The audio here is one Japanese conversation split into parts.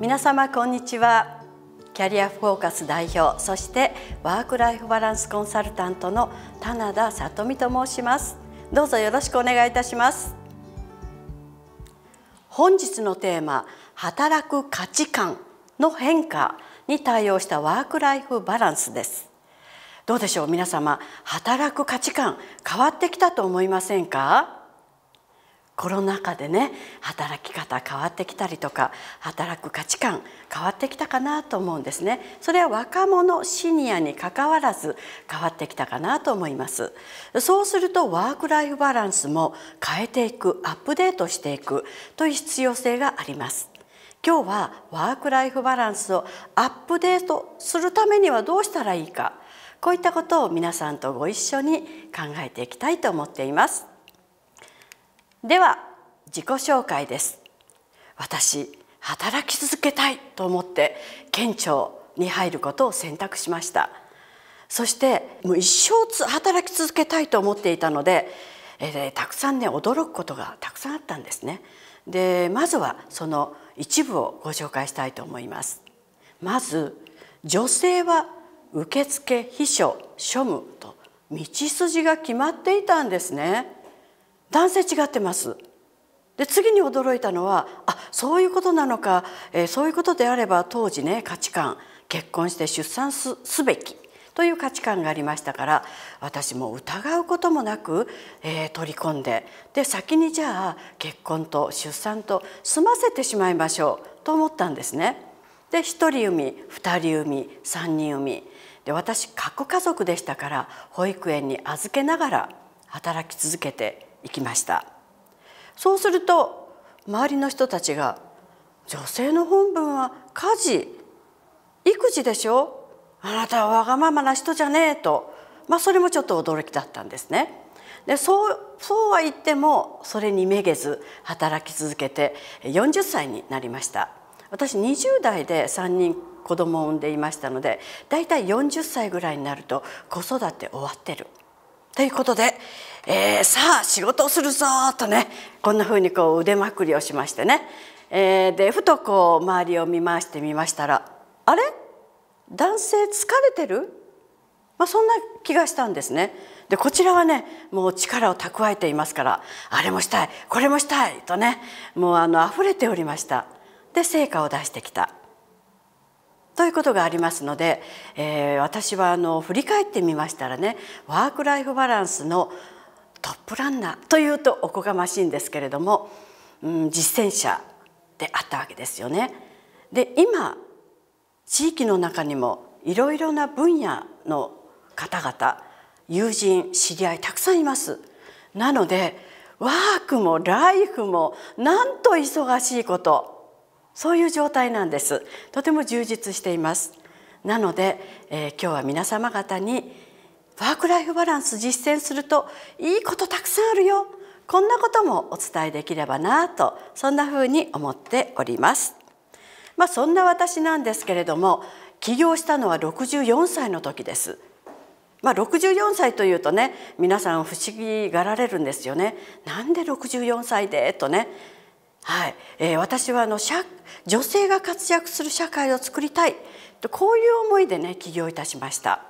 皆様こんにちはキャリアフォーカス代表そしてワークライフバランスコンサルタントの棚田さとと申しますどうぞよろしくお願いいたします本日のテーマ働く価値観の変化に対応したワークライフバランスですどうでしょう皆様働く価値観変わってきたと思いませんかコロナ禍でね働き方変わってきたりとか働く価値観変わってきたかなと思うんですねそれは若者シニアにかかわらず変わってきたかなと思いますそうするとワークライフバランスも変えていくアップデートしていくという必要性があります今日はワークライフバランスをアップデートするためにはどうしたらいいかこういったことを皆さんとご一緒に考えていきたいと思っていますでは自己紹介です私働き続けたいと思って県庁に入ることを選択しましたそしてもう一生働き続けたいと思っていたので、えー、たくさんね驚くことがたくさんあったんですねでまずはその一部をご紹介したいと思いますまず女性は受付秘書庶務と道筋が決まっていたんですね男性違ってますで次に驚いたのはあそういうことなのか、えー、そういうことであれば当時ね価値観結婚して出産すべきという価値観がありましたから私も疑うこともなく、えー、取り込んでで先にじゃあ結婚と出産と済ませてしまいましょうと思ったんですね。で1人産み2人産み3人産みで私核家族でしたから保育園に預けながら働き続けていきましたそうすると周りの人たちが「女性の本分は家事育児でしょあなたはわがままな人じゃねえ」と、まあ、それもちょっと驚きだったんですね。でそうそうは言ってもそれにめげず働き続けて40歳になりました。私20代で3人子供を産んでいましたのでだいたい40歳ぐらいになると子育て終わってる。ということで、えー、さあ仕事をするぞとねこんなふうにこう腕まくりをしましてね、えー、でふとこう周りを見回してみましたらあれ男性疲れてる、まあ、そんな気がしたんですね。でこちらはねもう力を蓄えていますからあれもしたいこれもしたいとねもうあの溢れておりました。で成果を出してきたということがありますので、えー、私はあの振り返ってみましたらねワーク・ライフ・バランスのトップランナーというとおこがましいんですけれども、うん、実践者であったわけですよね。で今地域の中にもいろいろな分野の方々友人知り合いたくさんいます。なのでワークもライフもなんと忙しいことそういう状態なんですとても充実していますなので、えー、今日は皆様方にワークライフバランス実践するといいことたくさんあるよこんなこともお伝えできればなとそんな風に思っておりますまあ、そんな私なんですけれども起業したのは64歳の時ですまあ、64歳というとね皆さん不思議がられるんですよね。なんで64歳でとねはい、えー、私はあの社女性が活躍する社会を作りたいとこういう思いでね起業いたしました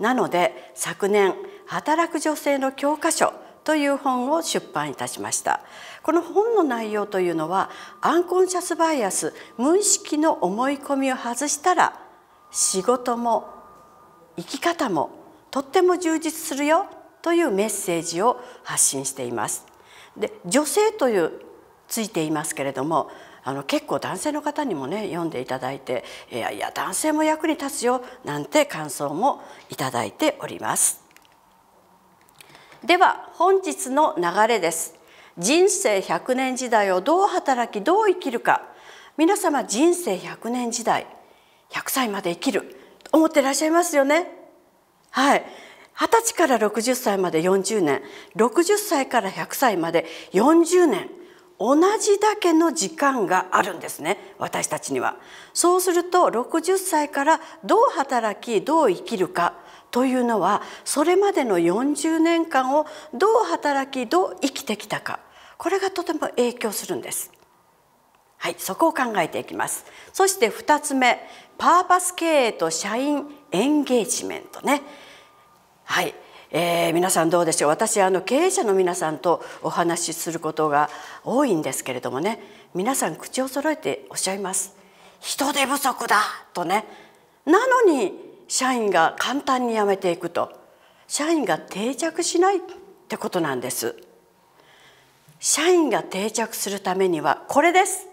なので昨年「働く女性の教科書」という本を出版いたしましたこの本の内容というのはアンコンシャスバイアス無意識の思い込みを外したら仕事も生き方もとっても充実するよというメッセージを発信していますで女性というついていますけれどもあの結構男性の方にもね読んでいただいて「いやいや男性も役に立つよ」なんて感想もいただいております。では本日の流れです。人生100年時代をどう働きどう生きるか皆様人生100年時代100歳まで生きると思っていらっしゃいますよね。はい20歳から60歳まで40年60歳から100歳まで40年同じだけの時間があるんですね私たちには。そうすると60歳からどう働きどう生きるかというのはそれまでの40年間をどう働きどう生きてきたかこれがとても影響するんです。はい、そこを考えていきます。そして2つ目、パーパス経営と社員エンゲージメントね。はい、えー、皆さんどうでしょう私あの経営者の皆さんとお話しすることが多いんですけれどもね皆さん口を揃えておっしゃいます人手不足だとねなのに社員が簡単に辞めていくと社員が定着しないってことなんです社員が定着するためにはこれです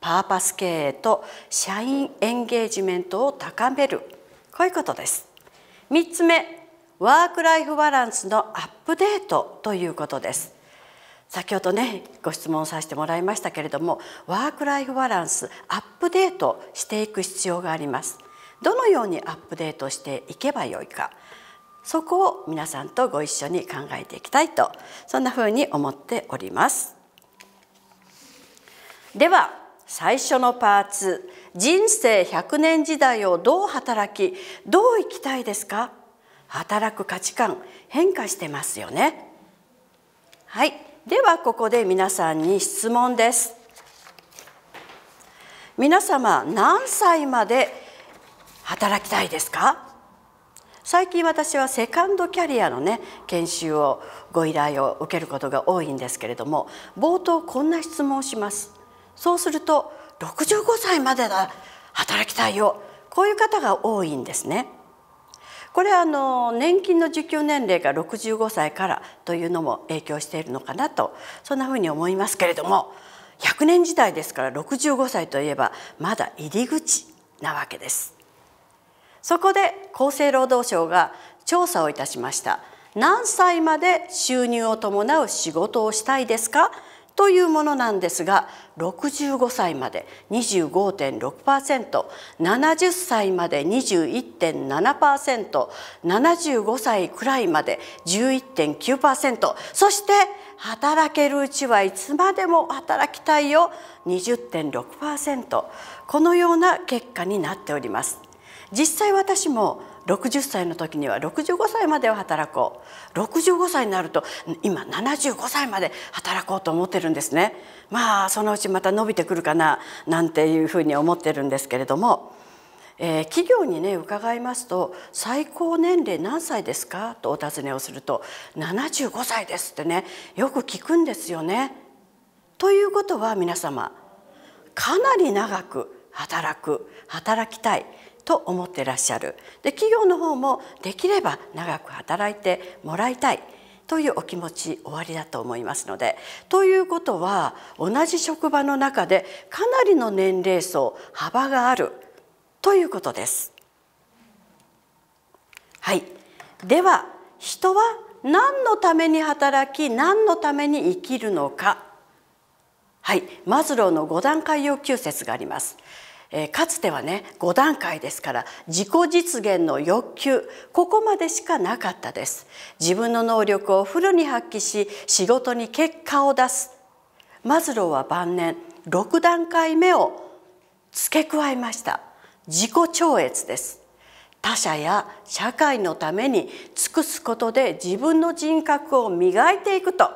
パーパス経営と社員エンゲージメントを高めるこういうことです3つ目ワーク・ライフ・バランスのアップデートということです先ほどねご質問させてもらいましたけれどもワーク・ライフ・バランスアップデートしていく必要がありますどのようにアップデートしていけばよいかそこを皆さんとご一緒に考えていきたいとそんなふうに思っておりますでは最初のパーツ人生100年時代をどう働きどう生きたいですか働く価値観変化してますよねはいではここで皆さんに質問です皆様何歳まで働きたいですか最近私はセカンドキャリアのね研修をご依頼を受けることが多いんですけれども冒頭こんな質問をしますそうすると65歳までだ働きたいよこういう方が多いんですねこれはあの年金の受給年齢が65歳からというのも影響しているのかなとそんなふうに思いますけれども100年時代ですから65歳といえばまだ入り口なわけです。そこで厚生労働省が調査をいたしました。何歳まで収入を伴う仕事をしたいですかというものなんですが65歳まで 25.6%70 歳まで 21.7%75 歳くらいまで11.9%そして働けるうちはいつまでも働きたいよ20.6%このような結果になっております。実際私も60歳の時には65歳までは働こう65歳になると今75歳まで働こうと思ってるんですねまあそのうちまた伸びてくるかななんていうふうに思ってるんですけれども、えー、企業にね伺いますと「最高年齢何歳ですか?」とお尋ねをすると「75歳です」ってねよく聞くんですよね。ということは皆様かなり長く働く働きたいと思ってらっしゃるで企業の方もできれば長く働いてもらいたいというお気持ち終わりだと思いますので。ということは同じ職場の中でかなりの年齢層幅があるということです。はい、では人は何のために働き何のために生きるのか、はい、マズローの5段階要求説があります。えかつてはね5段階ですから自己実現の欲求ここまでしかなかったです自分の能力をフルに発揮し仕事に結果を出すマズローは晩年6段階目を付け加えました自己超越です他者や社会のために尽くすことで自分の人格を磨いていくと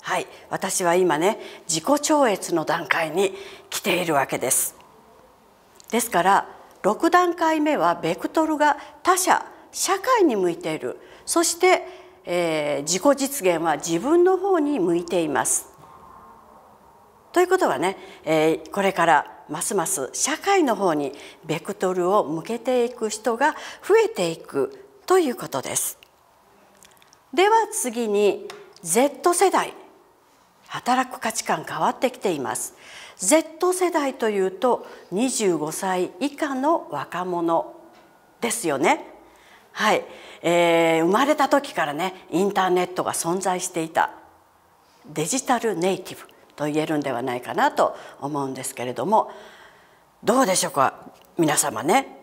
はい私は今ね自己超越の段階に来ているわけですですから6段階目はベクトルが他者社会に向いているそして、えー、自己実現は自分の方に向いています。ということはね、えー、これからますます社会の方にベクトルを向けていく人が増えていくということです。では次に Z 世代働く価値観変わってきています。Z 世代というと25歳以下の若者ですよね。はい、えー、生まれた時からねインターネットが存在していたデジタルネイティブと言えるんではないかなと思うんですけれどもどうでしょうか皆様ね、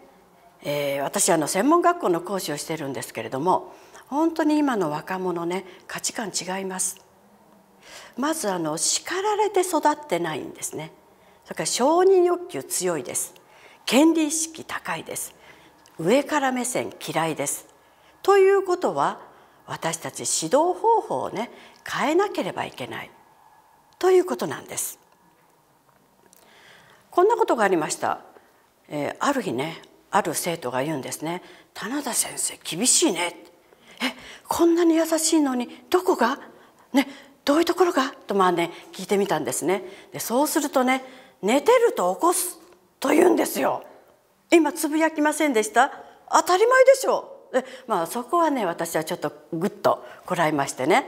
えー、私あの専門学校の講師をしてるんですけれども本当に今の若者ね価値観違います。まずあの叱られて育ってないんですねそれから承認欲求強いです権利意識高いです上から目線嫌いですということは私たち指導方法をね変えなければいけないということなんですこんなことがありました、えー、ある日ねある生徒が言うんですね「棚田先生厳しいね」えこんなに優しいのにどこがねどういうところかとまあね聞いてみたんですねでそうするとね寝てると起こすと言うんですよ今つぶやきませんでした当たり前でしょでまあそこはね私はちょっとぐっとこらえましてね、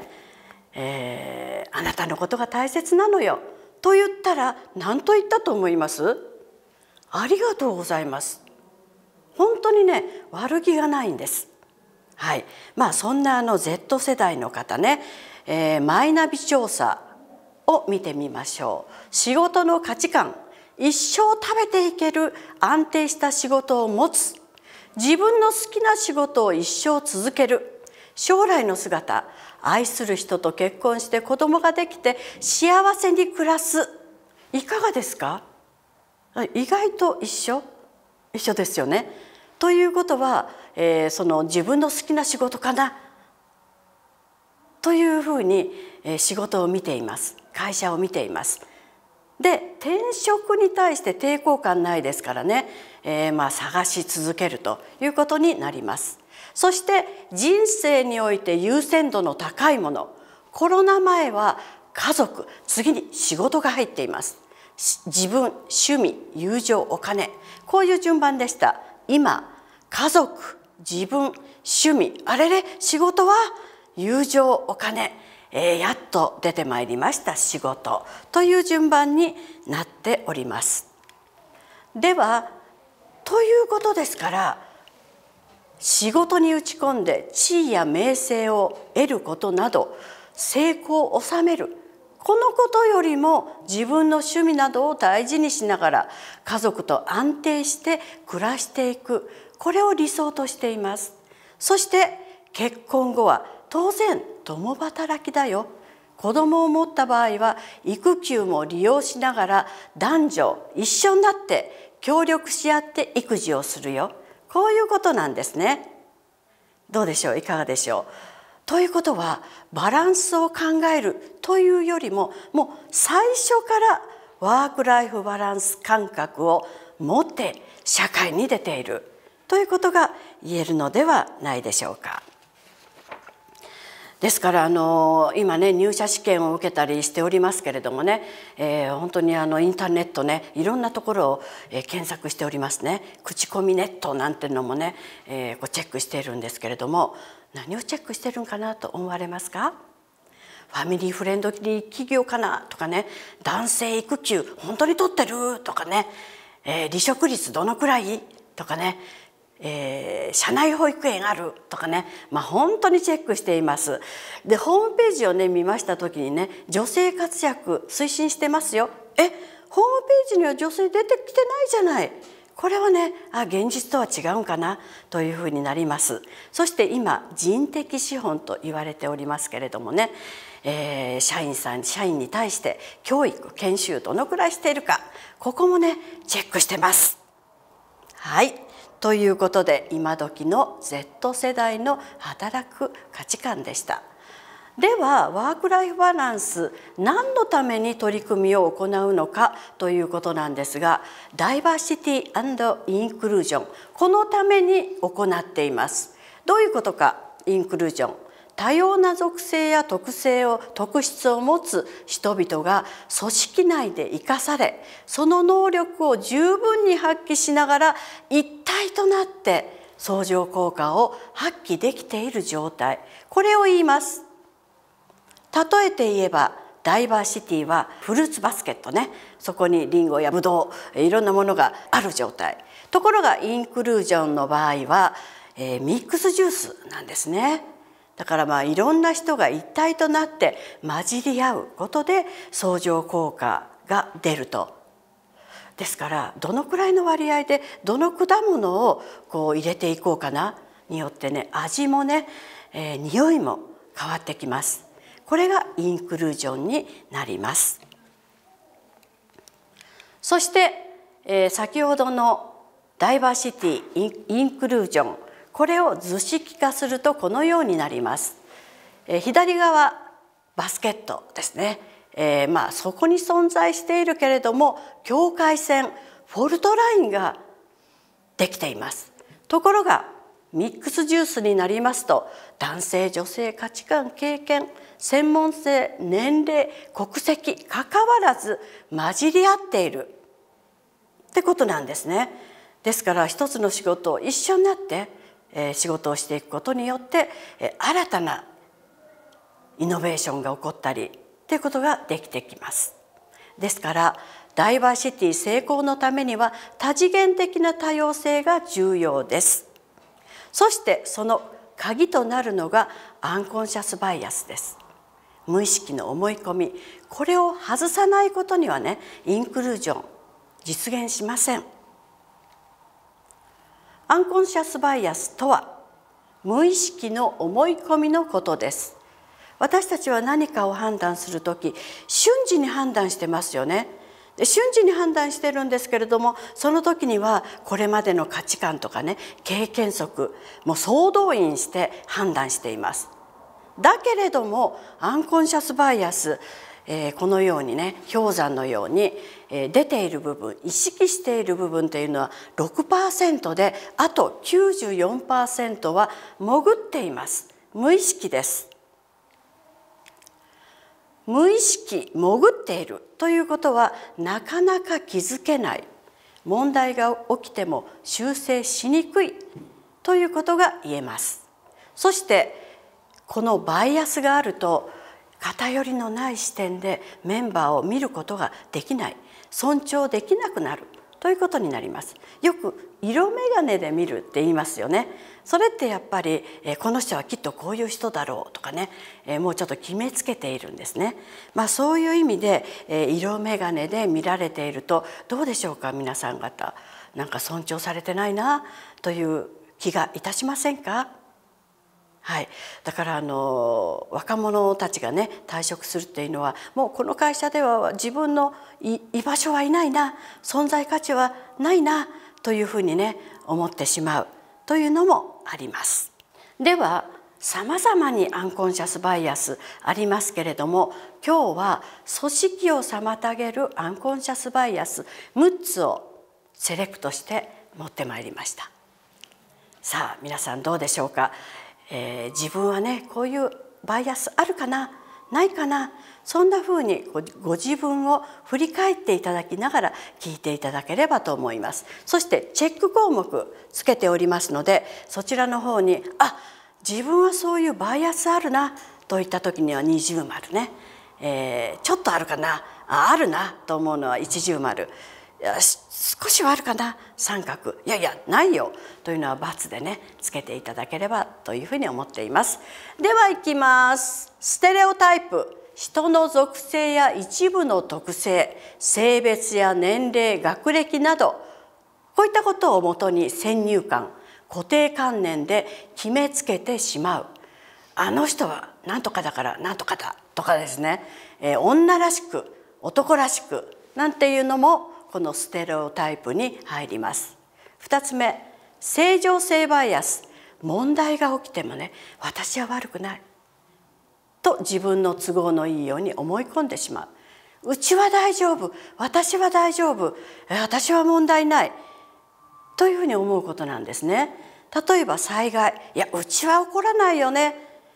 えー、あなたのことが大切なのよ」と言ったら何と言ったと思いますありがとうございます本当にね悪気がないんですはいまあそんなあの Z 世代の方ねえー、マイナビ調査を見てみましょう仕事の価値観一生食べていける安定した仕事を持つ自分の好きな仕事を一生続ける将来の姿愛する人と結婚して子供ができて幸せに暮らすいかがですか意外と一緒一緒ですよね。ということは、えー、その自分の好きな仕事かなというふうに仕事を見ています会社を見ています。で転職に対して抵抗感ないですからね、えー、まあ探し続けるということになります。そして人生において優先度の高いものコロナ前は家族次に仕事が入っています自分趣味友情お金こういう順番でした今家族自分趣味あれれ仕事は友情お金、えー、やっと出てまいりました仕事という順番になっております。ではということですから仕事に打ち込んで地位や名声を得ることなど成功を収めるこのことよりも自分の趣味などを大事にしながら家族と安定して暮らしていくこれを理想としていますそして結婚後は当然共働きだよ子供を持った場合は育休も利用しながら男女一緒になって協力し合って育児をするよこういうことなんですね。どうでしょういかがでしょうということはバランスを考えるというよりももう最初からワーク・ライフ・バランス感覚を持って社会に出ているということが言えるのではないでしょうか。ですからあの今ね入社試験を受けたりしておりますけれどもね、えー、本当にあのインターネットねいろんなところを、えー、検索しておりますね口コミネットなんていうのもね、えー、こうチェックしているんですけれども何をチェックしてるんかなと思われますかファミリーフレンドリー企業かなとかね男性育休本当に取ってるとかね、えー、離職率どのくらいとかねえー、社内保育園あるとかね、まあ、本当にチェックしていますでホームページをね見ました時にね女性活躍推進してますよえホームページには女性出てきてないじゃないこれはねあ現実とは違うんかなというふうになりますそして今人的資本と言われておりますけれどもね、えー、社員さん社員に対して教育研修どのくらいしているかここもねチェックしてますはいということで今時の Z 世代の働く価値観でした。ではワーク・ライフ・バランス何のために取り組みを行うのかということなんですがダイバーシティインクルージョンこのために行っています。どういうことかインクルージョン多様な属性や特性を特質を持つ人々が組織内で生かされその能力を十分に発揮しながら一体となって相乗効果を発揮できている状態これを言います例えて言えばダイバーシティはフルーツバスケットねそこにリンゴやブドウいろんなものがある状態ところがインクルージョンの場合は、えー、ミックスジュースなんですねだからまあいろんな人が一体となって混じり合うことで相乗効果が出ると。ですからどのくらいの割合でどの果物をこう入れていこうかなによってね味もね、えー、匂いも変わってきます。これがインクルージョンになります。そして、えー、先ほどのダイバーシティインクルージョンこれを図式化するとこのようになります。え左側バスケットですね、えー、まあそこに存在しているけれども境界線フォルトラインができていますところがミックスジュースになりますと男性女性価値観経験専門性年齢国籍かかわらず混じり合っているってことなんですね。ですから一つの仕事を一緒になって仕事をしていくことによって新たなイノベーションが起こったりということができてきます。ですからダイバーシティ成功のためには多次元的な多様性が重要です。そしてその鍵となるのがアンコンシャスバイアスです。無意識の思い込みこれを外さないことにはねインクルージョン実現しません。アンコンシャスバイアスとは無意識の思い込みのことです私たちは何かを判断する時瞬時に判断してますよねで瞬時に判断してるんですけれどもその時にはこれまでの価値観とかね経験則もう総動員して判断していますだけれどもアンコンシャスバイアスえー、このようにね氷山のように、えー、出ている部分意識している部分というのは6%であと94%は潜っています無意識です無意識潜っているということはなかなか気づけない問題が起きても修正しにくいということが言えますそしてこのバイアスがあると偏りのない視点でメンバーを見ることができない尊重できなくなるということになりますよく色眼鏡で見るって言いますよねそれってやっぱり、えこの人はきっとこういう人だろうとかね、えもうちょっと決めつけているんですねまあ、そういう意味で、え色眼鏡で見られているとどうでしょうか皆さん方なんか尊重されてないなという気がいたしませんかはい、だからあの若者たちがね退職するっていうのはもうこの会社では自分の居場所はいないな存在価値はないなというふうにね思ってしまうというのもあります。ではさまざまにアンコンシャスバイアスありますけれども今日は組織を妨げるアンコンシャスバイアス6つをセレクトして持ってまいりました。さあ皆さんどうでしょうかえー、自分はねこういうバイアスあるかなないかなそんなふうにご自分を振り返っていただきながら聞いていただければと思いますそしてチェック項目つけておりますのでそちらの方にあ自分はそういうバイアスあるなといった時には二重丸ね、えー、ちょっとあるかなああるなと思うのは一重丸少しはあるかな三角いやいやないよというのは×でねつけていただければというふうに思っていますではいきますステレオタイプ人の属性や一部の特性性別や年齢学歴などこういったことをもとに先入観固定観念で決めつけてしまうあの人は何とかだから何とかだとかですね、えー、女らしく男らしくなんていうのもこのステレオタイプに入ります2つ目正常性バイアス問題が起きてもね私は悪くないと自分の都合のいいように思い込んでしまううちは大丈夫私は大丈夫私は問題ないというふうに思うことなんですね例えば災害いやうちは起こらないよね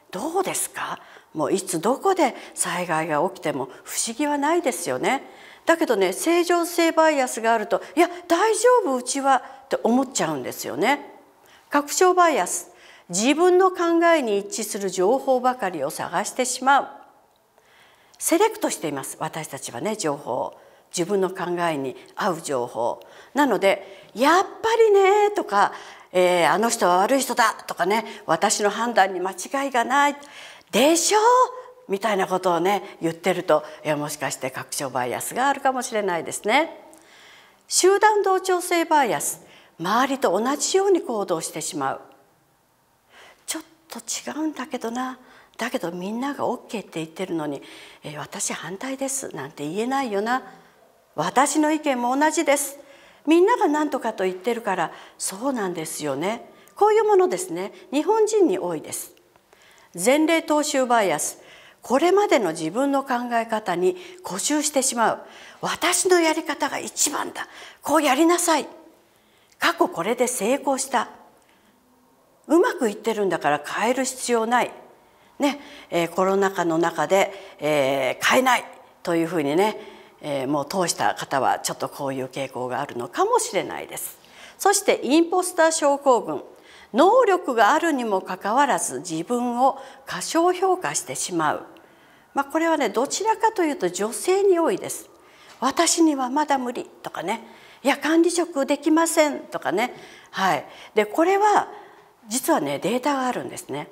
どうですかもういつどこで災害が起きても不思議はないですよねだけどね正常性バイアスがあるといや大丈夫うちはって思っちゃうんですよね。確証バイアス自分の考えに一致する情報ばかりを探してしまうセレクトしています私たちはね情報自分の考えに合う情報なので「やっぱりね」とか、えー「あの人は悪い人だ」とかね「私の判断に間違いがない」「でしょうみたいなことをね言ってるといやもしかして確証バイアスがあるかもしれないですね。集団同調性バイアス周りと同じように行動してしまうちょっと違うんだけどなだけどみんなが OK って言ってるのに、え私反対ですなんて言えないよな私の意見も同じですみんなが何とかと言ってるからそうなんですよねこういうものですね日本人に多いです前例踏襲バイアスこれまでの自分の考え方に固執してしまう私のやり方が一番だこうやりなさい過去これで成功したうまくいってるんだから変える必要ない、ねえー、コロナ禍の中で、えー、変えないというふうにね、えー、もう通した方はちょっとこういう傾向があるのかもしれないです。そしてインポスター症候群能力があるにもかかわらず自分を過小評価してしまう、まあ、これはねどちらかというと女性に多いです。私にはまだ無理とかねいや管理職できませんとかねはいでこれは実はねデータがあるんですね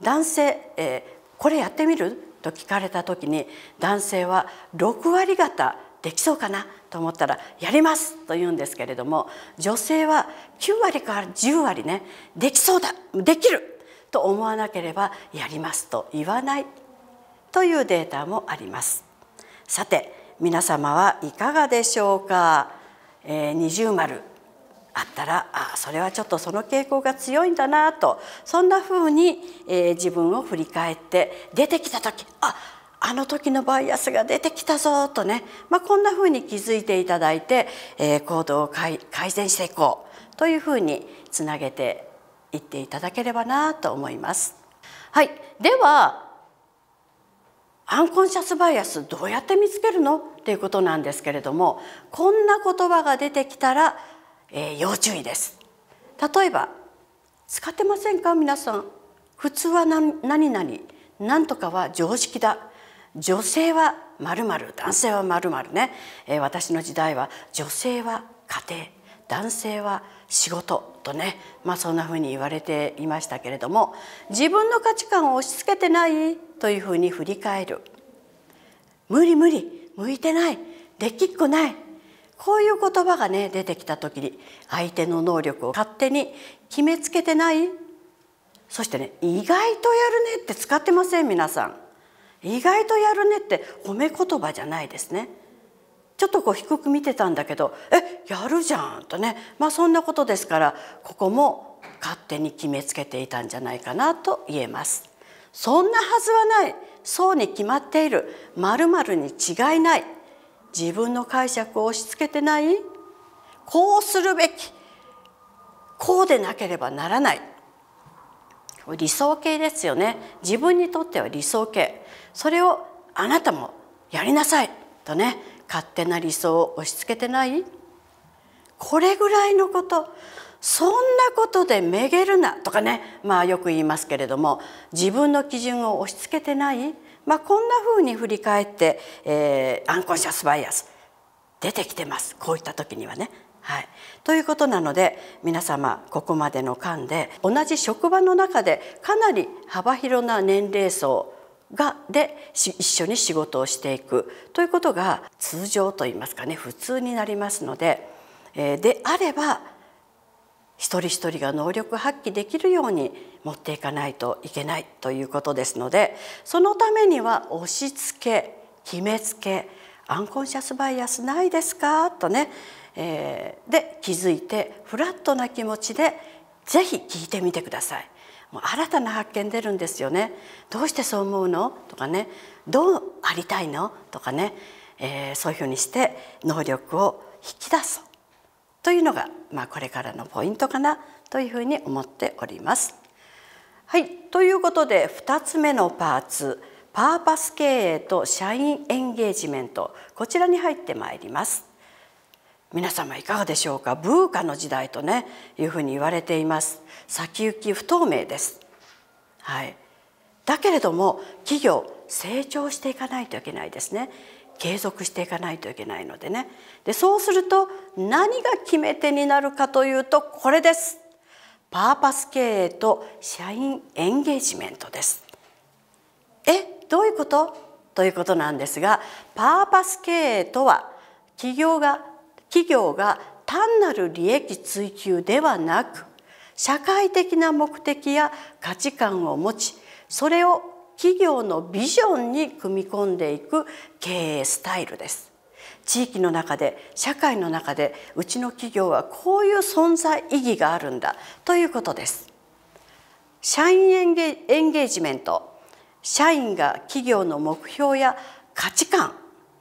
男性、えー、これやってみると聞かれた時に男性は6割方できそうかなと思ったら「やります」と言うんですけれども女性は9割から10割ね「できそうだできる!」と思わなければ「やります」と言わないというデータもあります。さて皆様はいかがでしょうか、えー、二重丸あったらあそれはちょっとその傾向が強いんだなとそんなふうに、えー、自分を振り返って出てきた時ああの時のバイアスが出てきたぞとね、まあ、こんなふうに気づいていただいて、えー、行動を改善していこうというふうにつなげていっていただければなと思います。はい、ではアンコンシャスバイアスどうやって見つけるのっていうことなんですけれどもこんな言葉が出てきたら、えー、要注意です。例えば使ってませんか皆さん普通は何々何とかは常識だ女性はまるまる男性はまるまるね、えー、私の時代は女性は家庭男性は仕事とね、まあ、そんなふうに言われていましたけれども自分の価値観を押し付けてないというふうに振り返る無理無理向いてないできっこないこういう言葉がね出てきた時に相手の能力を勝手に決めつけてないそしてね意外とやるねって使ってません皆さん。意外とやるねって褒め言葉じゃないですねちょっとこう低く見てたんだけどえやるじゃんとねまあそんなことですからここも勝手に決めつけていたんじゃないかなと言えますそんなはずはないそうに決まっているまるまるに違いない自分の解釈を押し付けてないこうするべきこうでなければならない理想形ですよね自分にとっては理想形それをあなたもやりなさいとね勝手な理想を押し付けてないこれぐらいのことそんなことでめげるなとかねまあよく言いますけれども自分の基準を押し付けてない、まあ、こんなふうに振り返って、えー、アンコンシャスバイアス出てきてますこういった時にはね。はい、ということなので皆様ここまでの間で同じ職場の中でかなり幅広な年齢層がで一緒に仕事をしていくということが通常といいますかね普通になりますので、えであれば一人一人が能力発揮できるように持っていかないといけないということですのでそのためには押し付け決めつけアンコンシャスバイアスないですかとね、えで気づいてフラットな気持ちで是非聞いてみてください。もう新たな発見出るんですよね。どうしてそう思うのとかねどうありたいのとかね、えー、そういうふうにして能力を引き出すというのが、まあ、これからのポイントかなというふうに思っております。はいということで2つ目のパーツパーパス経営と社員エンゲージメントこちらに入ってまいります。皆様いかがでしょうかブーカの時代とねいうふうに言われています先行き不透明ですはいだけれども企業成長していかないといけないですね継続していかないといけないのでねでそうすると何が決め手になるかというとこれですパーパス経営と社員エンゲージメントですえどういうことということなんですがパーパス経営とは企業が企業が単なる利益追求ではなく社会的な目的や価値観を持ちそれを企業のビジョンに組み込んでいく経営スタイルです地域の中で社会の中でうちの企業はこういう存在意義があるんだということです社員エンゲージメント社員が企業の目標や価値観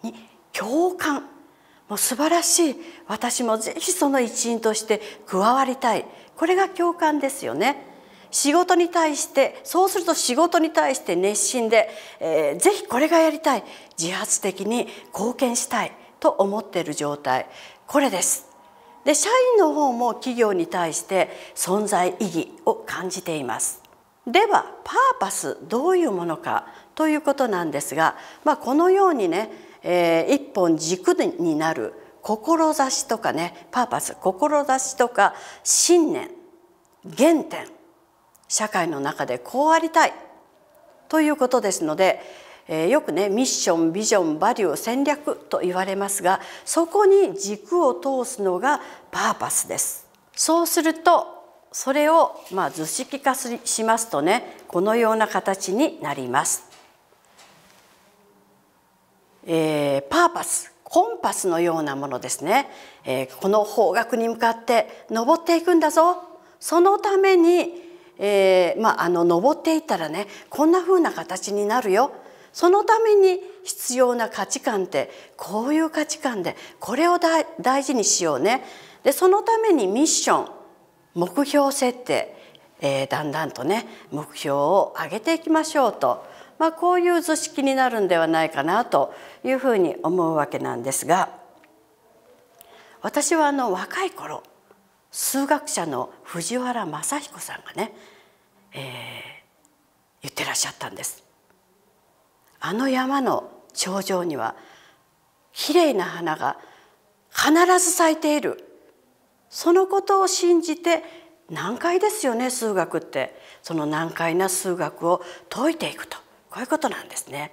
に共感もう素晴らしい私もぜひその一員として加わりたいこれが共感ですよね。仕事に対してそうすると仕事に対して熱心で、えー、ぜひこれがやりたい自発的に貢献したいと思っている状態これです。で社員の方も企業に対して存在意義を感じています。ではパーパスどういうものかということなんですが、まあ、このようにねえー、一本軸になる志とかねパーパス志とか信念原点社会の中でこうありたいということですので、えー、よくねミッションビジョンバリュー戦略と言われますがそこに軸を通すのがパーパスです。そうするとそれをまあ図式化しますとねこのような形になります。えー、パーパスコンパスのようなものですね、えー、この方角に向かって登っていくんだぞそのために、えー、まあ、あの登っていったらねこんな風な形になるよそのために必要な価値観ってこういう価値観でこれを大事にしようねでそのためにミッション目標設定、えー、だんだんとね目標を上げていきましょうと。まあ、こういう図式になるんではないかなというふうに思うわけなんですが私はあの若い頃数学者の藤原正彦さんがね、えー、言ってらっしゃったんです。あの山の頂上にはきれいな花が必ず咲いているそのことを信じて難解ですよね数学ってその難解な数学を解いていくとこういうことなんですね。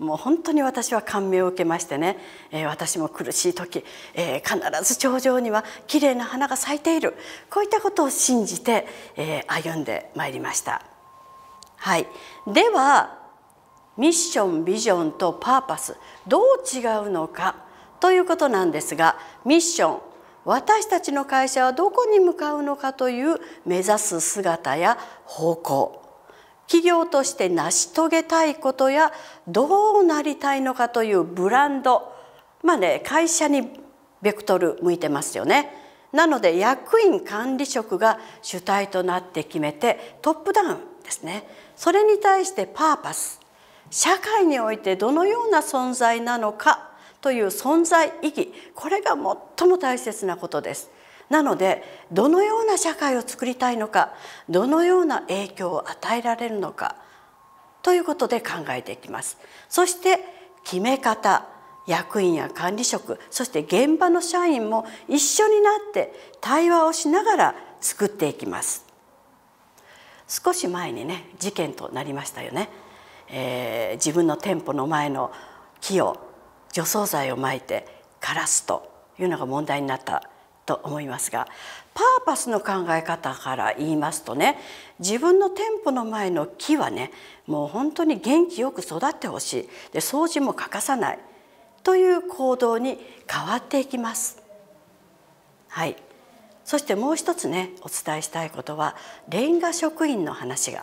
もう本当に私は感銘を受けましてね、えー、私も苦しい時、えー、必ず頂上には綺麗な花が咲いているこういったことを信じて、えー、歩んでまいりました。はい、ではミッションビジョンとパーパスどう違うのかということなんですがミッション私たちの会社はどこに向かうのかという目指す姿や方向企業として成し遂げたいことやどうなりたいのかというブランドまあね会社にベクトル向いてますよね。なので役員管理職が主体となって決めてトップダウンですねそれに対してパーパス社会においてどのような存在なのかという存在意義これが最も大切なことです。なのでどのような社会を作りたいのかどのような影響を与えられるのかということで考えていきますそして決め方役員や管理職そして現場の社員も一緒になって対話をしながら作っていきます少し前にね事件となりましたよね、えー、自分の店舗の前の木を除草剤をまいて枯らすというのが問題になったと思いますがパーパスの考え方から言いますとね自分の店舗の前の木はねもう本当に元気よく育ってほしいで掃除も欠かさないという行動に変わっていきます。はいそしてもう一つねお伝えしたいことはレンガ職員の話が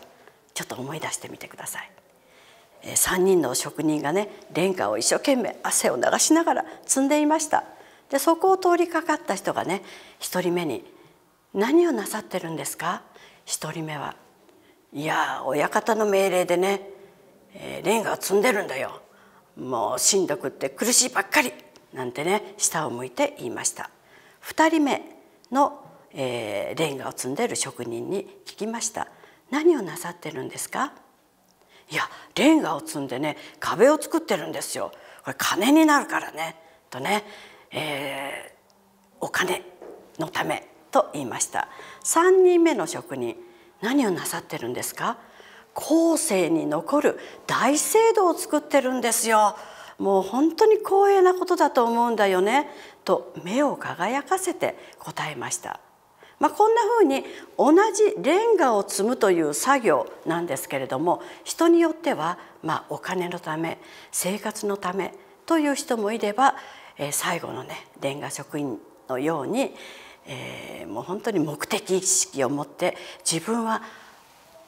ちょっと思い出してみてください。3人の職人がねレンガを一生懸命汗を流しながら積んでいました。でそこを通りかかった人がね1人目に「何をなさってるんですか?」1人目は「いや親方の命令でね、えー、レンガを積んでるんだよもうしんどくって苦しいばっかり」なんてね下を向いて言いました。2人目の、えー、レンガを積んでる職人に聞きました「何をなさってるんですか?」いやレンガを積んでね壁を作ってるんですよこれ金になるからねとねえー、お金のためと言いました3人目の職人何をなさってるんですか後世に残る大聖堂を作ってるんですよもう本当に光栄なことだと思うんだよねと目を輝かせて答えましたまあ、こんなふうに同じレンガを積むという作業なんですけれども人によってはまお金のため生活のためという人もいれば、えー、最後のね連歌職員のように、えー、もう本当に目的意識を持って自分は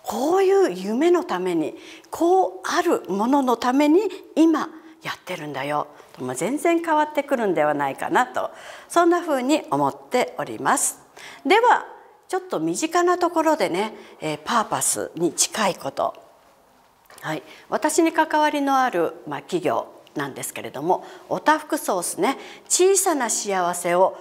こういう夢のためにこうあるもののために今やってるんだよと全然変わってくるんではないかなとそんな風に思っております。ではちょっと身近なところでね、えー、パーパスに近いこと、はい、私に関わりのある、まあ、企業なんですけれどもおたふくソースね小さな幸せを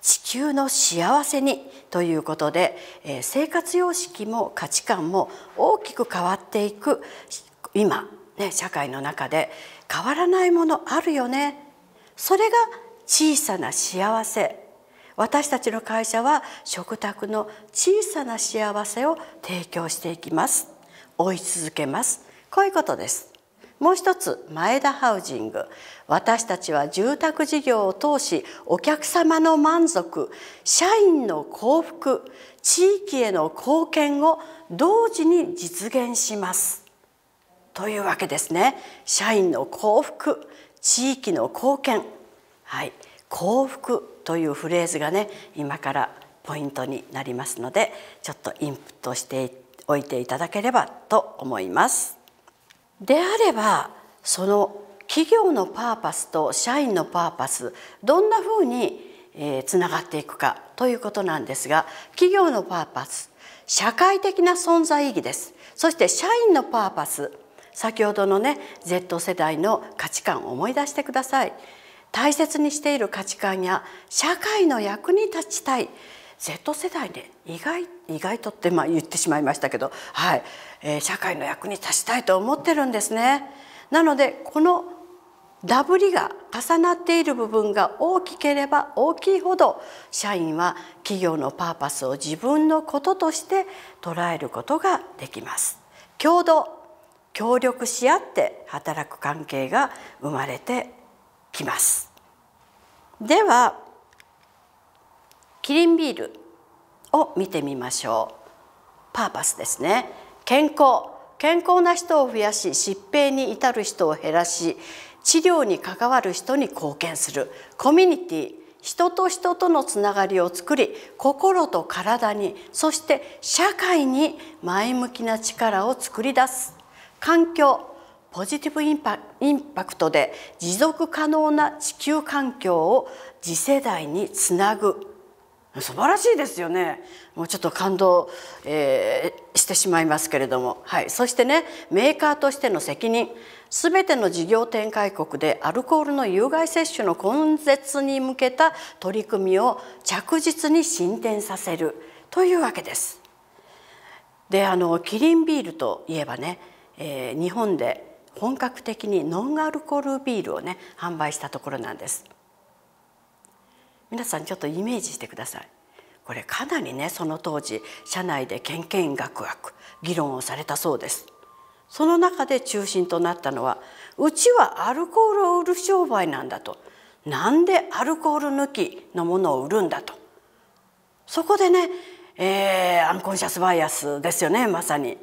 地球の幸せにということで、えー、生活様式も価値観も大きく変わっていく今、ね、社会の中で変わらないものあるよねそれが小さな幸せ私たちの会社は食卓の小さな幸せを提供していきます追い続けますこういうことですもう一つ前田ハウジング私たちは住宅事業を通しお客様の満足社員の幸福地域への貢献を同時に実現しますというわけですね社員の幸福地域の貢献はい幸福というフレーズがね今からポイントになりますのでちょっとインプットしておいていただければと思います。であればその企業のパーパスと社員のパーパスどんなふうにつながっていくかということなんですが企業のパーパス社会的な存在意義ですそして社員のパーパス先ほどのね Z 世代の価値観を思い出してください大切にしている価値観や社会の役に立ちたい Z 世代で、ね、意外意外とってまあ言ってしまいましたけどはいえ社会の役に立ちたいと思ってるんですね。なのでこのダブリが重なっている部分が大きければ大きいほど社員は企業のパーパスを自分のこととして捉えることができます。共同協力し合って働く関係が生まれてきます。ではキリンビールを見てみましょう。パーパスですね健康健康な人を増やし疾病に至る人を減らし治療に関わる人に貢献するコミュニティ人と人とのつながりを作り心と体にそして社会に前向きな力を作り出す環境ポジティブインパクトで持続可能な地球環境を次世代につなぐ素晴らしいですよねもうちょっと感動、えー、してしまいますけれども、はい、そしてねメーカーとしての責任全ての事業展開国でアルコールの有害摂取の根絶に向けた取り組みを着実に進展させるというわけです。であのキリンビールといえばね、えー、日本で本格的にノンアルコールビールをね販売したところなんです。皆さんちょっとイメージしてくださいこれかなりねその当時社内でけんけんがくがく議論をされたそうですその中で中心となったのはうちはアルコールを売る商売なんだとなんでアルコール抜きのものを売るんだとそこでね、えー、アンコンシャスバイアスですよねまさに。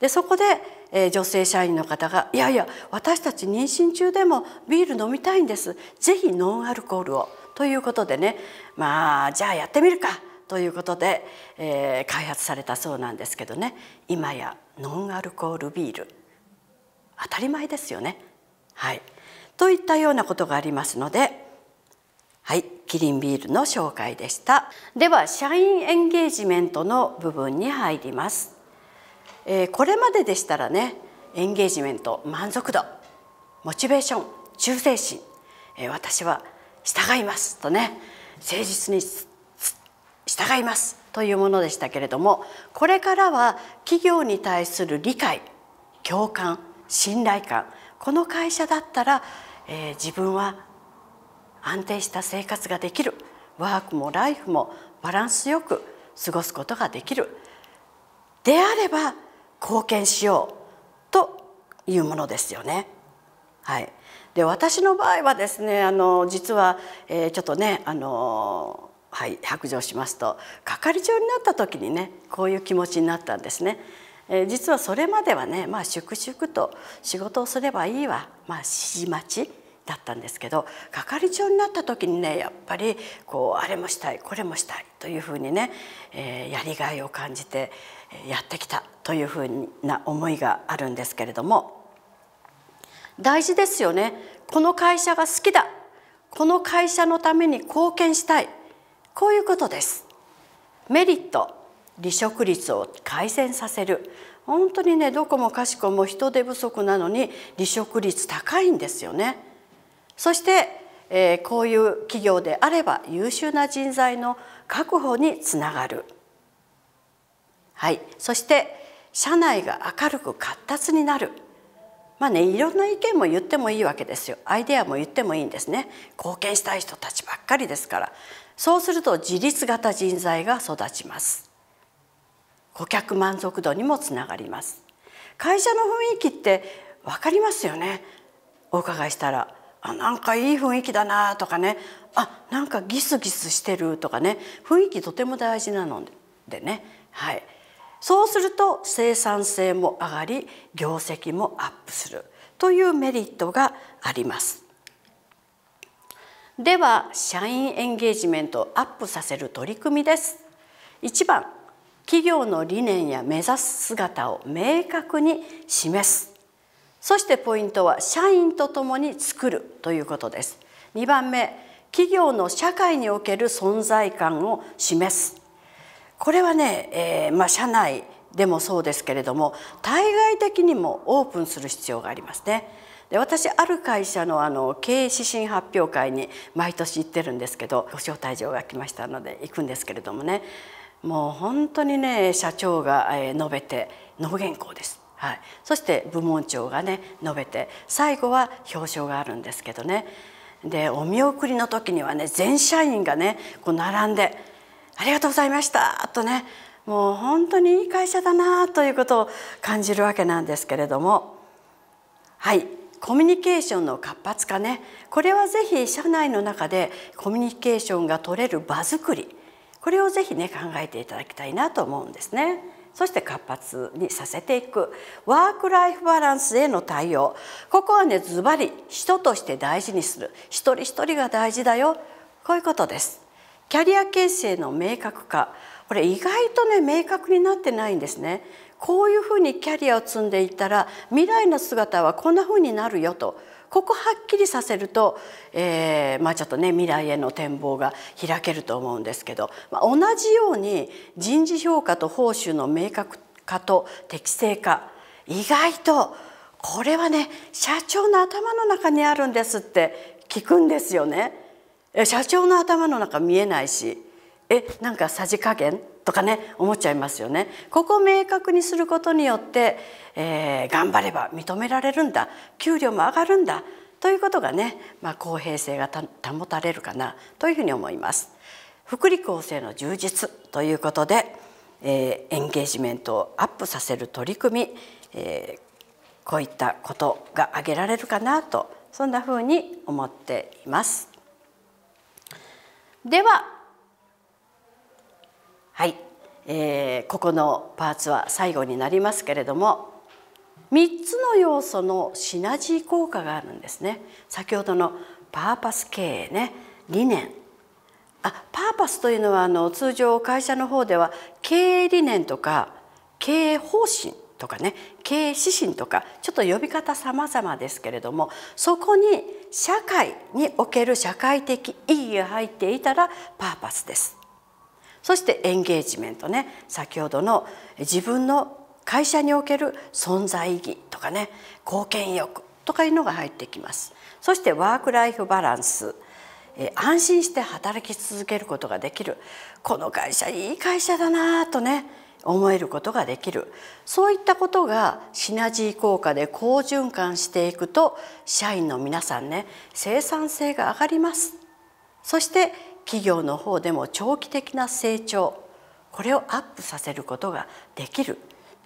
でそこで、えー、女性社員の方が「いやいや私たち妊娠中でもビール飲みたいんです是非ノンアルコールを」ということでねまあじゃあやってみるかということで、えー、開発されたそうなんですけどね今やノンアルコールビール当たり前ですよね。はいといったようなことがありますのではい、キリンビールの紹介でした。では、社員エンゲージメントの部分に入ります。えー、これまででしたらね、エンゲージメント、満足度、モチベーション、忠誠心、えー、私は従いますとね誠実に従いますというものでしたけれどもこれからは企業に対する理解共感信頼感この会社だったら、えー、自分は安定した生活ができるワークもライフもバランスよく過ごすことができるであれば貢献しようというものですよね。はい、で私の場合はですねあの実は、えー、ちょっとねあのはい白状しますと係長になった時にねこういう気持ちになったんですね。えー、実はそれまではねまあ粛々と仕事をすればいいわまあ指示待ちだったんですけど係長になった時にねやっぱりこうあれもしたいこれもしたいというふうにね、えー、やりがいを感じてやってきたというふうな思いがあるんですけれども。大事ですよねこの会社が好きだこの会社のために貢献したいこういうことですメリット離職率を改善させる本当にねどこもかしこも人手不足なのに離職率高いんですよねそして、えー、こういう企業であれば優秀な人材の確保につながるはいそして社内が明るく活発になるまあねいろんな意見も言ってもいいわけですよアイデアも言ってもいいんですね貢献したい人たちばっかりですからそうすると自立型人材が育ちます顧客満足度にもつながります会社の雰囲気って分かりますよねお伺いしたらあなんかいい雰囲気だなとかねあなんかギスギスしてるとかね雰囲気とても大事なのでねはいそうすると生産性も上がり業績もアップするというメリットがありますでは社員エンゲージメントをアップさせる取り組みです1番企業の理念や目指す姿を明確に示すそしてポイントは社員とともに作るということです2番目企業の社会における存在感を示すこれはね、えー、まあ、社内でもそうですけれども対外的にもオープンする必要がありますね。で私ある会社のあの経営指針発表会に毎年行ってるんですけどご招待状が来ましたので行くんですけれどもねもう本当にね社長が述べて脳原稿です。はい、そして部門長がね述べて最後は表彰があるんですけどねでお見送りの時にはね全社員がねこう並んでありがとうございましたとねもう本当にいい会社だなということを感じるわけなんですけれどもはいコミュニケーションの活発化ねこれはぜひ社内の中でコミュニケーションが取れる場づくりこれをぜひね考えていただきたいなと思うんですね。そして活発にさせていくワーク・ライフ・バランスへの対応ここはねズバリ人として大事にする一人一人が大事だよこういうことです。キャリア形成の明確化これ意外とね明確になってないんですね。こういうふうにキャリアを積んでいったら未来の姿はこんなふうになるよとここはっきりさせると、えー、まあ、ちょっとね未来への展望が開けると思うんですけど、まあ、同じように人事評価と報酬の明確化と適正化意外とこれはね社長の頭の中にあるんですって聞くんですよね。社長の頭の中見えないしえなんかさじ加減とかね思っちゃいますよね。ここを明確にすることによって、えー、頑張れば認められるんだ給料も上がるんだということがね、まあ、公平性が保たれるかなというふうに思います。福利厚生の充実ということで、えー、エンゲージメントをアップさせる取り組み、えー、こういったことが挙げられるかなとそんなふうに思っています。でははい、えー、ここのパーツは最後になりますけれども3つの要素のシナジー効果があるんですね先ほどのパーパス経営ね理念あパーパスというのはあの通常会社の方では経営理念とか経営方針とかね経営指針とかちょっと呼び方さまざまですけれどもそこに社会における社会的意義が入っていたらパーパスですそしてエンゲージメントね先ほどの自分の会社における存在意義とかね貢献意欲とかいうのが入ってきますそしてワーク・ライフ・バランス安心して働き続けることができるこの会社いい会社だなとね思えることができるそういったことがシナジー効果で好循環していくと社員の皆さんね生産性が上がりますそして企業の方でも長期的な成長これをアップさせることができる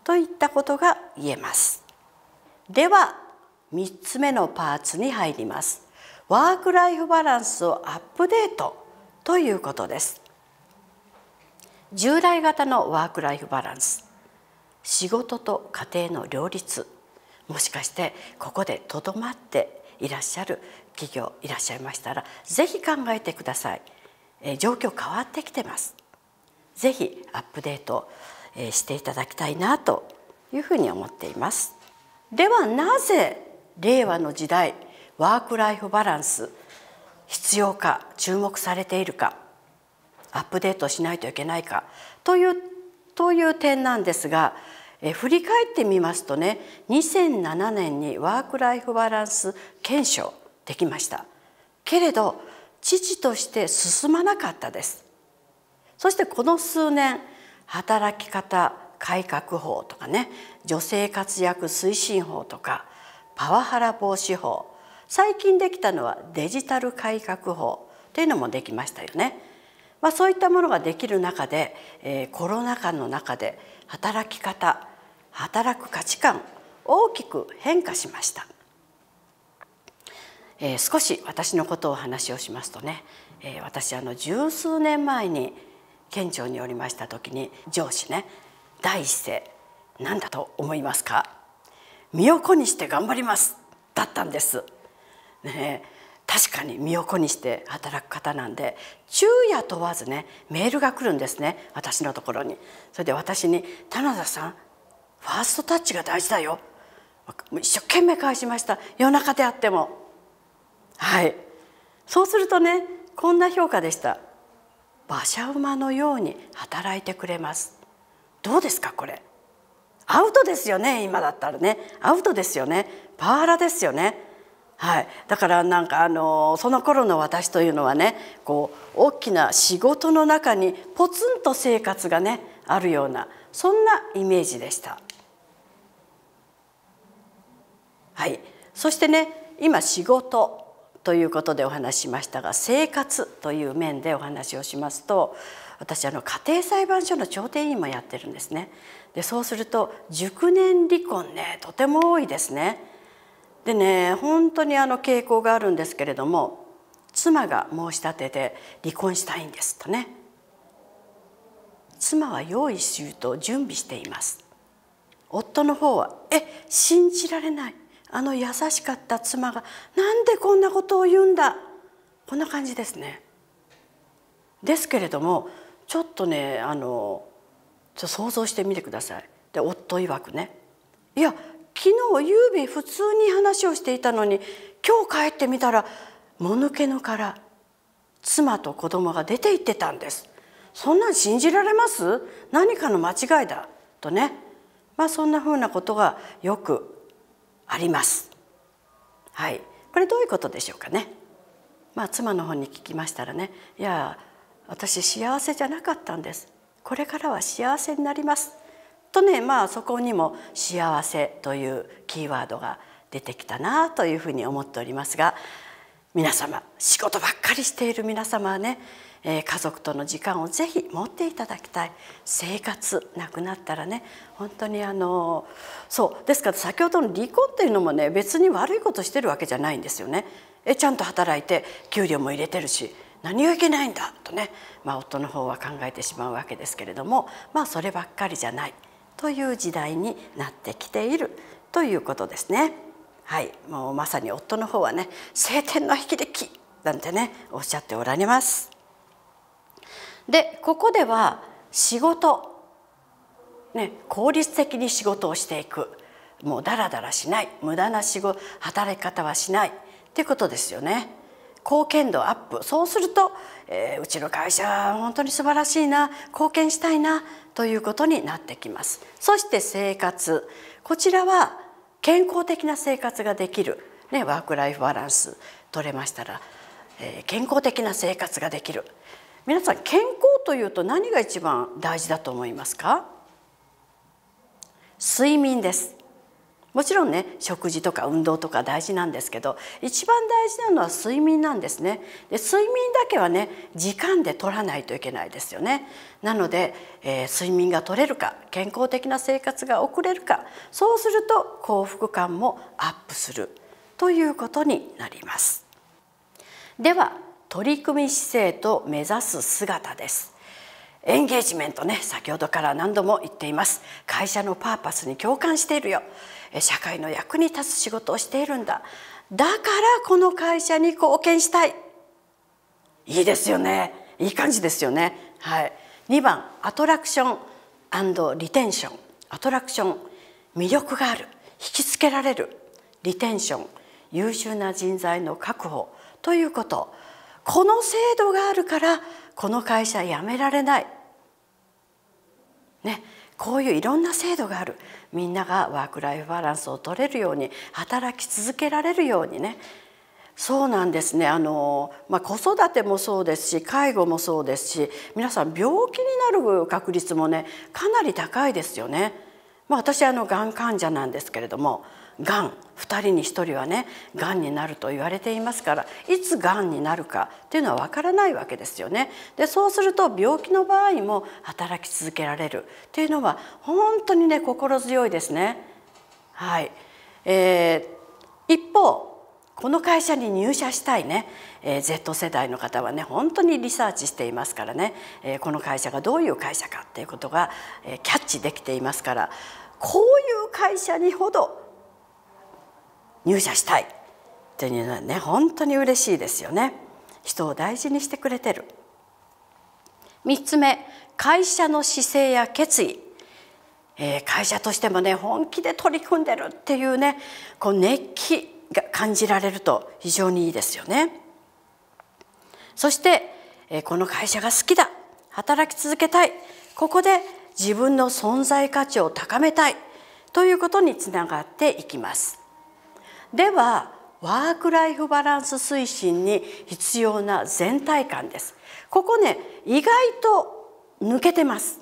といったことが言えますでは3つ目のパーツに入りますワークライフバランスをアップデートということです従来型のワーク・ライフ・バランス仕事と家庭の両立もしかしてここでとどまっていらっしゃる企業いらっしゃいましたらぜひ考えてください、え状況変わってきてますぜひアップデート、えしていただきたいなというふうに思っていますではなぜ令和の時代ワーク・ライフ・バランス必要か注目されているかアップデートしないといけないかというという点なんですがえ振り返ってみますとね2007年にワーク・ライフ・バランス検証できましたけれど父として進まなかったですそしてこの数年働き方改革法とかね女性活躍推進法とかパワハラ防止法最近できたのはデジタル改革法というのもできましたよね。まあ、そういったものができる中で、えー、コロナ禍の中で働き方働く価値観大きく変化しました、えー、少し私のことを話をしますとね、えー、私あの十数年前に県庁におりました時に上司ね第一声何だと思いますか身を粉にして頑張りますだったんです。ね、確かに身を粉にして働く方なんで昼夜問わずねメールが来るんですね私のところにそれで私に「棚田さんファーストタッチが大事だよ」一生懸命返しました夜中であってもはいそうするとねこんな評価でした馬車馬のように働いてくれますどうですかこれアウトですよね今だったらねアウトですよねパワハラですよねはい、だからなんかあのその頃の私というのはねこう大きな仕事の中にポツンと生活がねあるようなそんなイメージでした。はい、そしてね今仕事ということでお話しましたが生活という面でお話をしますと私あの家庭裁判所の調停員もやってるんですね。でそうすると熟年離婚ねとても多いですね。でね本当にあの傾向があるんですけれども妻が申し立てて離婚したいんですとね妻は用意周到準備しています夫の方は「え信じられないあの優しかった妻がなんでこんなことを言うんだ」こんな感じですね。ですけれどもちょっとねあのちょ想像してみてください。で夫曰くね「いや昨日夕べ普通に話をしていたのに今日帰ってみたらもぬけの殻妻と子供が出て行ってたんですそんなん信じられます何かの間違いだとねまあそんなふうなことがよくありますはいこれどういうことでしょうかねまあ妻の方に聞きましたらねいや私幸せじゃなかったんですこれからは幸せになりますとねまあそこにも「幸せ」というキーワードが出てきたなというふうに思っておりますが皆様仕事ばっかりしている皆様はね、え家族との時間をぜひ持っていただきたい生活なくなったらね本当にあのそうですから先ほどの離婚っていうのもね別に悪いことしてるわけじゃないんですよね。えちゃんと働いて給料も入れてるし何がいけないんだとね、まあ、夫の方は考えてしまうわけですけれどもまあそればっかりじゃない。という時代になってきているということですね。はい、もうまさに夫の方はね「晴天の霹靂」なんてねおっしゃっておられます。でここでは仕事、ね、効率的に仕事をしていくもうダラダラしない無駄な仕事働き方はしないっていうことですよね。貢献度アップそうすると、えー、うちの会社本当に素晴らしいな貢献したいなということになってきますそして生活こちらは健康的な生活ができる、ね、ワーク・ライフ・バランス取れましたら、えー、健康的な生活ができる皆さん健康というと何が一番大事だと思いますか睡眠ですもちろんね食事とか運動とか大事なんですけど一番大事なのは睡眠なんですねで睡眠だけはね時間で取らないといけないですよねなので、えー、睡眠が取れるか健康的な生活が送れるかそうすると幸福感もアップするということになりますでは取り組み姿勢と目指す姿ですエンゲージメントね先ほどから何度も言っています会社のパーパスに共感しているよ社会の役に立つ仕事をしているんだだからこの会社に貢献したいいいですよねいい感じですよねはい2番アトラクションリテンションアトラクション魅力がある引きつけられるリテンション優秀な人材の確保ということこの制度があるからこの会社辞められない、ね、こういういろんな制度があるみんながワーク・ライフ・バランスを取れるように働き続けられるようにねそうなんですねあの、まあ、子育てもそうですし介護もそうですし皆さん病気になる確率もねかなり高いですよね。まあ、私あのがん患者なんですけれどもがん2人に1人はねがんになると言われていますからいつがんになるかっていうのはわからないわけですよね。でそうすると病気の場合も働き続けられるっていうのは本当にね心強いですね。はいえー、一方この会社に入社したいね、えー、Z 世代の方はね本当にリサーチしていますからね、えー、この会社がどういう会社かっていうことが、えー、キャッチできていますからこういう会社にほど入社したいっていうのはね本当に嬉しいですよね人を大事にしてくれてる3つ目会社の姿勢や決意、えー、会社としてもね本気で取り組んでるっていうねこう熱気が感じられると非常にいいですよねそして、えー、この会社が好きだ働き続けたいここで自分の存在価値を高めたいということにつながっていきますではワーク・ライフ・バランス推進に必要な全体感ですここね意外と抜けてます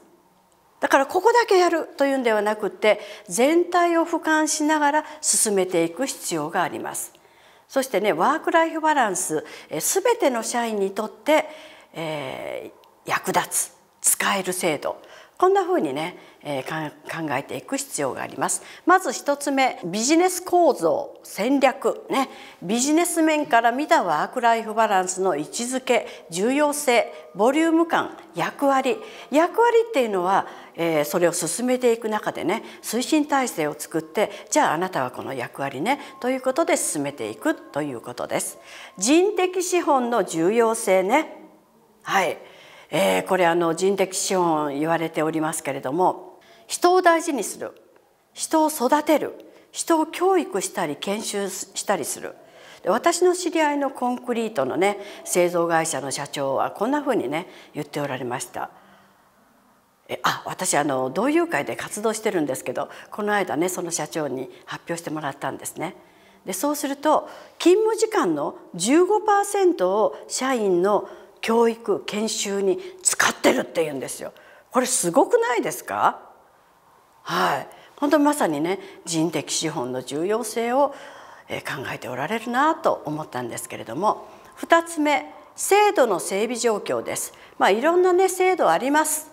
だからここだけやるというんではなくて全体を俯瞰しながら進めていく必要がありますそしてねワーク・ライフ・バランスすべての社員にとって、えー、役立つ使える制度こんなふうにねえー、考えていく必要がありますまず1つ目ビジネス構造戦略ねビジネス面から見たワークライフバランスの位置づけ重要性ボリューム感役割役割っていうのは、えー、それを進めていく中でね推進体制を作ってじゃああなたはこの役割ねということで進めていくということです人的資本の重要性ねはい、えー、これあの人的資本言われておりますけれども人を大事にする人を育てる人を教育したり研修したりする私の知り合いのコンクリートのね製造会社の社長はこんなふうにね言っておられました。えあ私あの同友会で活動してるんですけどこの間ねその社長に発表してもらったんですね。でそうすると勤務時間の15%を社員の教育研修に使ってるっていうんですよ。これすごくないですかはい、本当まさにね人的資本の重要性を考えておられるなと思ったんですけれども2つ目制度の整備状況です、まあ、いろんな、ね、制度あります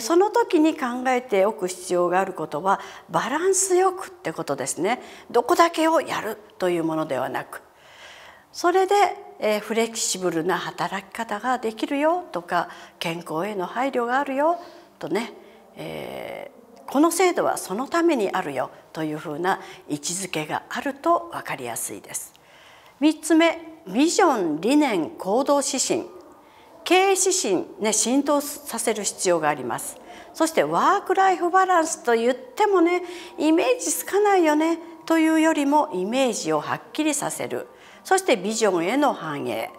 その時に考えておく必要があることはバランスよくってことですねどこだけをやるというものではなくそれでフレキシブルな働き方ができるよとか健康への配慮があるよとね、えーこの制度はそのためにあるよというふうな位置づけがあると分かりやすいです。3つ目ビジョン理念行動指針経営指針ね浸透させる必要があります。そしてワーク・ライフ・バランスと言ってもねイメージつかないよねというよりもイメージをはっきりさせるそしてビジョンへの反映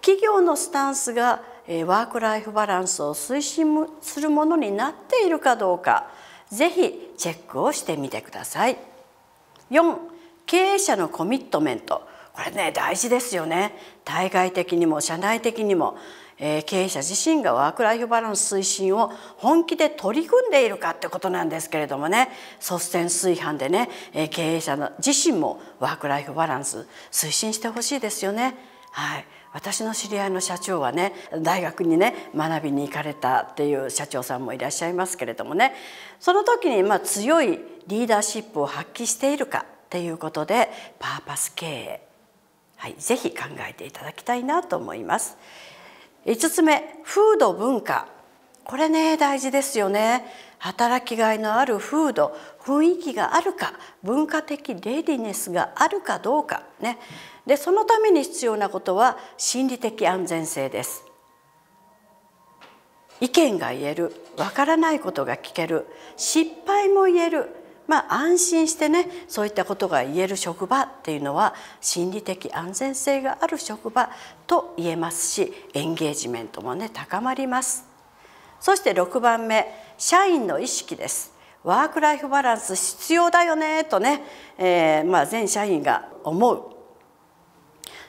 企業のスタンスがワーク・ライフ・バランスを推進するものになっているかどうかぜひチェックをしてみてください。4経営者のコミットメントこれね大事ですよね。対外的にも社内的にも、えー、経営者自身がワーク・ライフ・バランス推進を本気で取り組んでいるかってことなんですけれどもね率先垂範でね、えー、経営者の自身もワーク・ライフ・バランス推進してほしいですよね。はい、私の知り合いの社長はね大学にね学びに行かれたっていう社長さんもいらっしゃいますけれどもねその時にまあ強いリーダーシップを発揮しているかっていうことでパーパス経営、はい、ぜひ考えていただきたいなと思います。5つ目風土文化これね大事ですよね働きがいのある風土雰囲気があるか文化的レディネスがあるかどうかね、でそのために必要なことは心理的安全性です意見が言えるわからないことが聞ける失敗も言えるまあ安心してねそういったことが言える職場っていうのは心理的安全性がある職場と言えますしエンゲージメントもね高まりますそして6番目社員の意識ですワーク・ライフ・バランス必要だよねとね、えーまあ、全社員が思う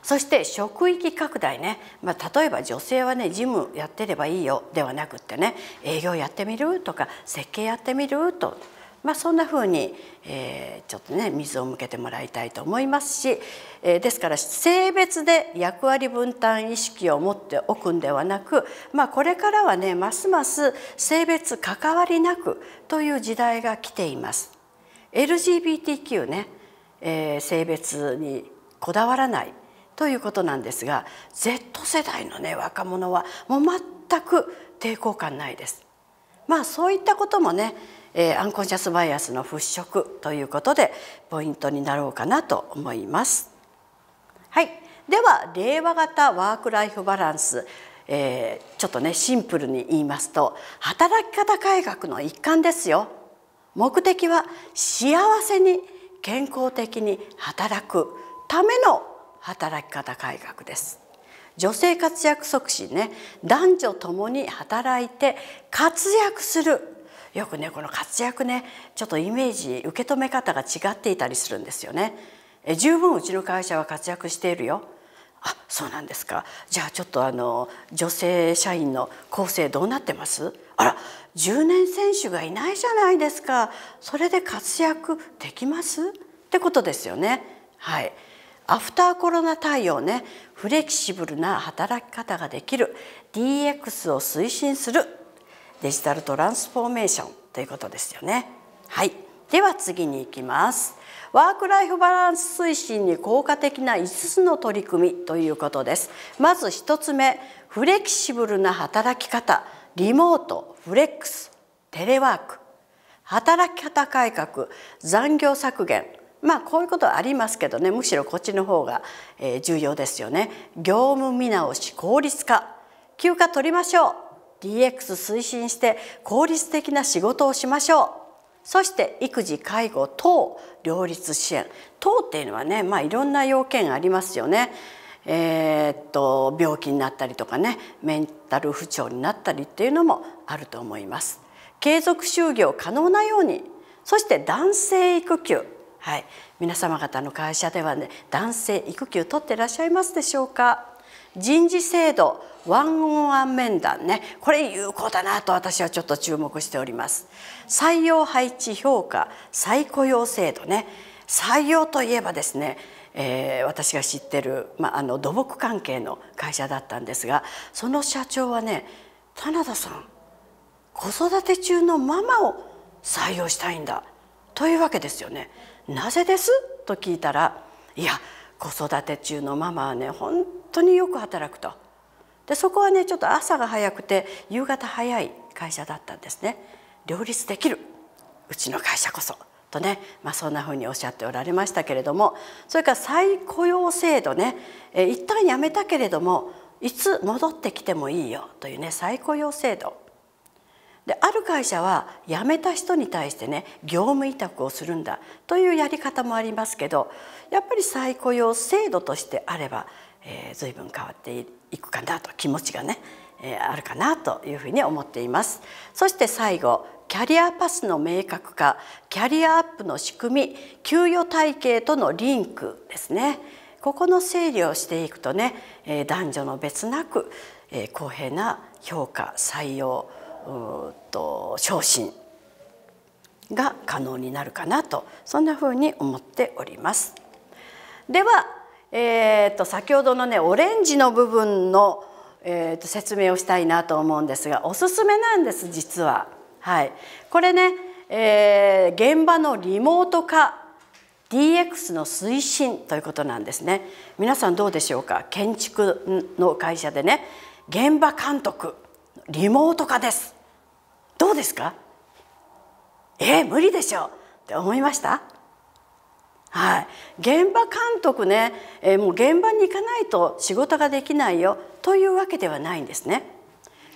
そして職域拡大ね、まあ、例えば女性はね事務やってればいいよではなくってね営業やってみるとか設計やってみるとまあ、そんなふうに、えー、ちょっとね水を向けてもらいたいと思いますし、えー、ですから性別で役割分担意識を持っておくんではなく、まあ、これからはねますます性別関わりなくという時代が来ています。LGBTQ ね、えー、性別にこだわらないということなんですが Z 世代のね若者はもう全く抵抗感ないです。まあそういったこともね、えー、アンコンシャスバイアスの払拭ということでポイントになろうかなと思います。はいでは令和型ワーク・ライフ・バランスえー、ちょっとねシンプルに言いますと働き方改革の一環ですよ目的は幸せに健康的に働くための働き方改革です女性活躍促進ね男女ともに働いて活躍するよくねこの活躍ねちょっとイメージ受け止め方が違っていたりするんですよねえ十分うちの会社は活躍しているよあそうなんですかじゃあちょっとあの女性社員の構成どうなってますあら10年選手がいないじゃないですかそれで活躍できますってことですよねはい。アフターコロナ対応ねフレキシブルな働き方ができる DX を推進するデジタルトランスフォーメーションということですよね。はいでは次に行きます。ワークライフバランス推進に効果的な5つの取り組みということです。まず1つ目、フレキシブルな働き方、リモート、フレックス、テレワーク、働き方改革、残業削減、まあこういうことはありますけどねむしろこっちの方が重要ですよね。業務見直し効率化休暇取りましょう DX 推進して効率的な仕事をしましょうそして育児介護等両立支援等っていうのはね、まあ、いろんな要件ありますよね。えー、っと病気になったりとかねメンタル不調になったりっていうのもあると思います。継続就業可能なようにそして男性育休はい、皆様方の会社ではね男性育休取ってらっしゃいますでしょうか人事制度ワンオンワン面談ねこれ有効だなと私はちょっと注目しております採用配置評価再雇用制度ね採用といえばですねえー、私が知ってる、まあ、あの土木関係の会社だったんですがその社長はね棚田さん子育て中のママを採用したいんだというわけですよね。なぜです?」と聞いたら「いや子育て中のママはね本当によく働くと」でそこはねちょっと朝が早くて夕方早い会社だったんですね。両立できるうちの会社こそとね、まあ、そんなふうにおっしゃっておられましたけれどもそれから再雇用制度ね、え一旦やめたけれどもいつ戻ってきてもいいよというね再雇用制度である会社は辞めた人に対してね業務委託をするんだというやり方もありますけどやっぱり再雇用制度としてあれば、えー、随分変わっていくかなと気持ちがね、えー、あるかなというふうに思っています。そして最後キャリアパスの明確化キャリアアップの仕組み給与体系とのリンクですねここの整理をしていくとねえ男女の別なくえ公平な評価採用と昇進が可能になるかなとそんなふうに思っております。では、えーと、先ほどのねオレンジの部分の、えーと、と説明をしたいなと思うんですがおすすめなんです実は。はい、これね、えー、現場のリモート化 DX の推進ということなんですね皆さんどうでしょうか建築の会社でね現場監督リモート化ですどうですかえー、無理でしょうって思いましたはい、現場監督ね、えー、もう現場に行かないと仕事ができないよというわけではないんですね。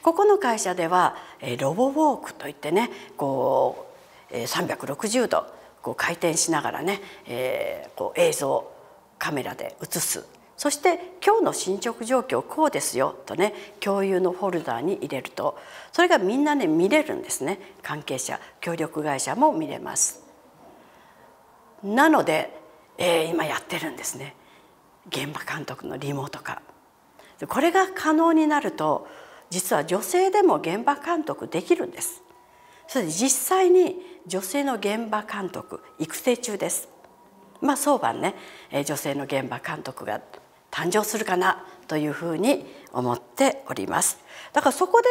ここの会社では、えー、ロボウォークといってねこう、えー、360度こう回転しながらね、えー、こう映像カメラで映すそして今日の進捗状況こうですよとね共有のフォルダーに入れるとそれがみんなね見れるんですね関係者協力会社も見れます。なので、えー、今やってるんですね現場監督のリモート化。これが可能になると実は女性でも現場監督できるんです。それで実際に女性の現場監督育成中です。まあ、早晩ね女性の現場監督が誕生するかなというふうに思っておりますだからそこで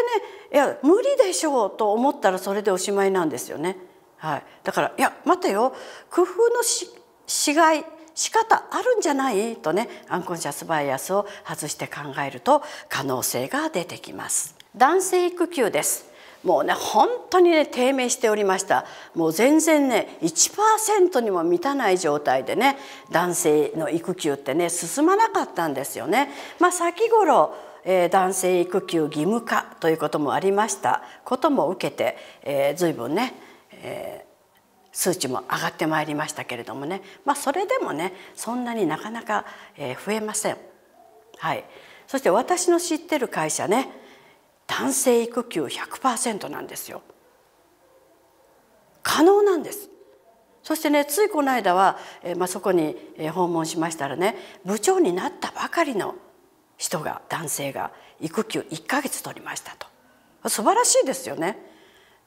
ねいや無理でしょうと思ったらそれでおしまいなんですよねはい、だからいや待てよ工夫のししがい仕方あるんじゃないとねアンコンシャスバイアスを外して考えると可能性が出てきます男性育休ですもうね本当にね低迷しておりましたもう全然ね1%にも満たない状態でね男性の育休ってね進まなかったんですよね。まあ、先頃え男性育休義務化ということもありましたことも受けて、えー、随分ね、えー、数値も上がってまいりましたけれどもね、まあ、それでもねそんなになかなか、え増えません。はい、そして私の知ってる会社ね男性育休100%なんですよ可能なんですそしてねついこの間は、えまあ、そこに訪問しましたらね部長になったばかりの人が男性が育休1ヶ月取りましたと素晴らしいですよね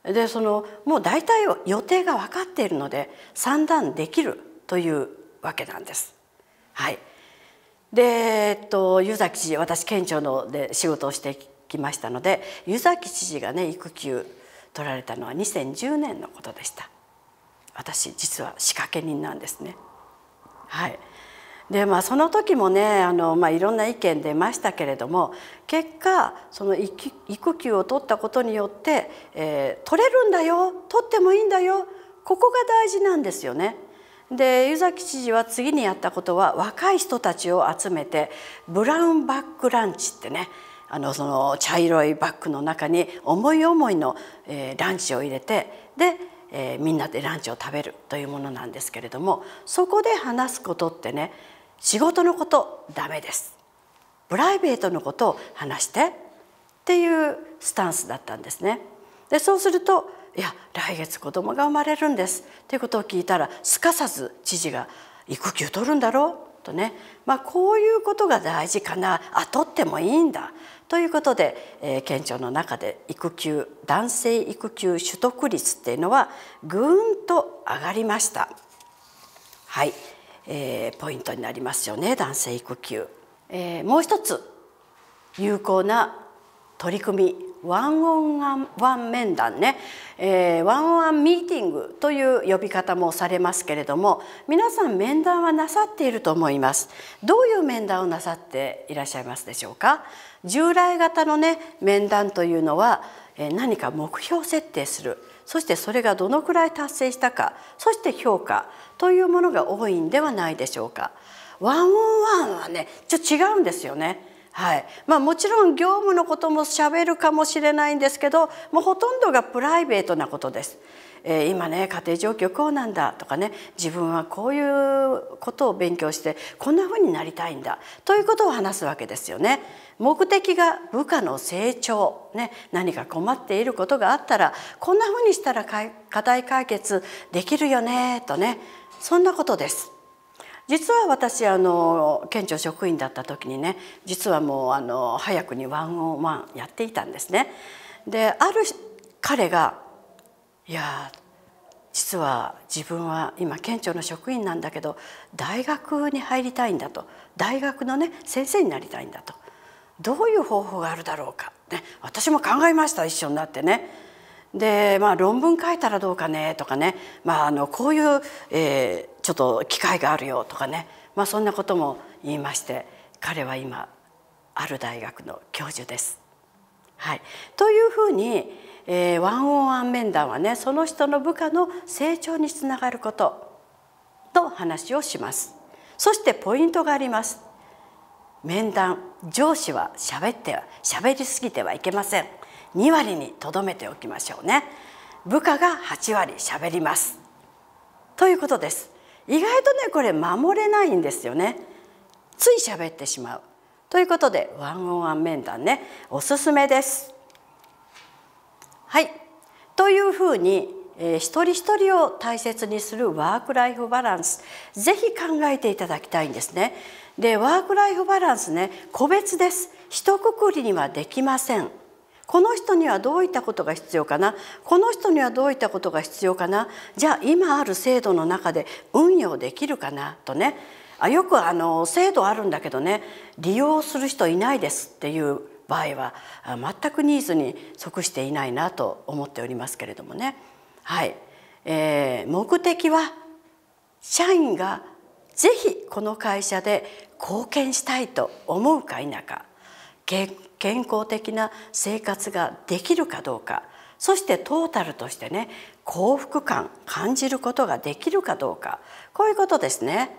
でそのもう大体予定が分かっているので算段できるというわけなんです。はい、で、えっと、湯崎私県庁ので仕事をしてきましたので湯崎知事がね育休取られたのは2010年のことでした私実は仕掛け人なんですねはいでまあその時もねあの、まあ、いろんな意見出ましたけれども結果その育休を取ったことによって、えー、取れるんだよ取ってもいいんだよここが大事なんですよね。で湯崎知事は次にやったことは若い人たちを集めてブラウンバックランチってねあのその茶色いバッグの中に思い思いの、えー、ランチを入れてで、えー、みんなでランチを食べるというものなんですけれどもそこで話すことってね仕事のことダメですプライベートのことを話してっていうスタンスだったんですね。でそうするといや来月子供が生まれるんですということを聞いたらすかさず知事が育休取るんだろうとね、まあ、こういうことが大事かなあ取ってもいいんだということで、えー、県庁の中で育休男性育休取得率っていうのはぐんと上がりました。はい、えー、ポイントになりますよね男性育休、えー、もう一つ有効な取り組みワンオンワン面談ね、えー、ワンオンワンミーティングという呼び方もされますけれども皆さん面談はなさっていると思いますどういう面談をなさっていらっしゃいますでしょうか従来型のね面談というのはえ何か目標設定するそしてそれがどのくらい達成したかそして評価というものが多いんではないでしょうかワンオンワンはねちょっと違うんですよねはいまあ、もちろん業務のこともしゃべるかもしれないんですけどもうほとんどがプライベートなことです。えー、今ね家庭状況こうなんだとかね自分はこういうことを勉強してこんなふうになりたいんだということを話すわけですよね。目的が部下の成長、ね、何か困っていることがあったらこんなふうにしたら課題解決できるよねとねそんなことです。実は私あの県庁職員だった時にね実はもうあの早くにワンオンワンやっていたんですね。である彼が「いや実は自分は今県庁の職員なんだけど大学に入りたいんだと大学のね先生になりたいんだとどういう方法があるだろうか、ね、私も考えました一緒になってね。で、まあ、論文書いたらどうかねとかね、まあ、あのこういう、えー、ちょっと機会があるよとかね、まあ、そんなことも言いまして彼は今ある大学の教授です。はい、というふうに、えー、ワンオンワン面談はねその人の部下の成長につながることと話をします。そしてポイントがあります。面談上司は喋って喋りすぎてはいけません。2割にとどめておきましょうね部下が8割しゃべりますということです意外とねこれ守れないんですよねついしゃべってしまうということでワンオンワン面談ねおすすめですはいというふうに、えー、一人一人を大切にするワーク・ライフ・バランスぜひ考えていただきたいんですねでワーク・ライフ・バランスね個別です一括りにはできませんこの人にはどういったことが必要かなこの人にはどういったことが必要かなじゃあ今ある制度の中で運用できるかなとねあよくあの制度あるんだけどね利用する人いないですっていう場合は全くニーズに即していないなと思っておりますけれどもね。はいえー、目的は社員がぜひこの会社で貢献したいと思うか否か健健康的な生活ができるかどうかそしてトータルとしてね幸福感感じることができるかどうかこういうことですね。